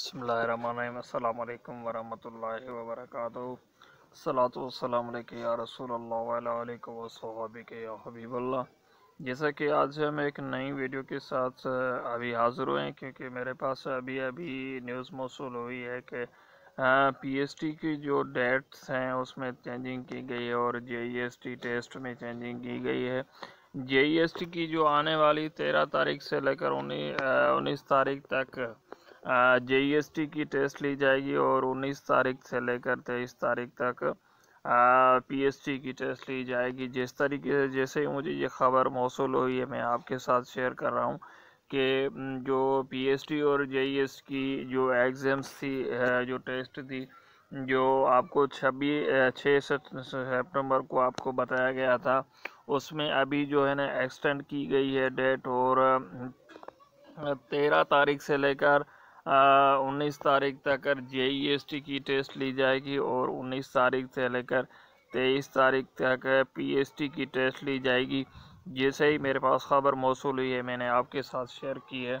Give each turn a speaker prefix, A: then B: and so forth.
A: بسم اللہ الرحمن الرحیم السلام علیکم ورحمۃ اللہ وبرکاتہ صلاة و السلام علیکم رسول اللہ علیہ و یا حبیب اللہ جیسا کہ آج ہم ایک نئی ویڈیو کے ساتھ ابھی حاضر ہوئے ہیں کیونکہ میرے پاس ابھی ابھی نیوز موصول ہوئی ہے کہ پی ایس ٹی کی جو ڈیٹس ہیں اس میں چینجنگ کی گئی ہے اور جے ایس ٹی ٹیسٹ میں چینجنگ کی گئی ہے جے ای ایس ٹی کی جو آنے والی تیرہ تاریخ سے لے کر انیس تاریخ تک جے ایس ٹی کی ٹیسٹ لی جائے گی اور انیس تاریخ سے لے کر تیئیس تاریخ تک پی ایس ٹی کی ٹیسٹ لی جائے گی جس طریقے سے جیسے ہی مجھے یہ خبر موصول ہوئی ہے میں آپ کے ساتھ شیئر کر رہا ہوں کہ جو پی ایس ٹی اور جے ایس e کی جو ایگزامس تھی جو ٹیسٹ تھی جو آپ کو چھبی چھ سپٹمبر کو آپ کو بتایا گیا تھا اس میں ابھی جو ہے نا ایکسٹینڈ کی گئی ہے ڈیٹ اور تیرہ تاریخ سے لے کر انیس تاریخ تک جے ای ایس ٹی کی ٹیسٹ لی جائے گی اور انیس تاریخ سے لے کر تیئیس تاریخ تک پی ایس ٹی کی ٹیسٹ لی جائے گی جیسے ہی میرے پاس خبر موصول ہوئی ہے میں نے آپ کے ساتھ شیئر کی ہے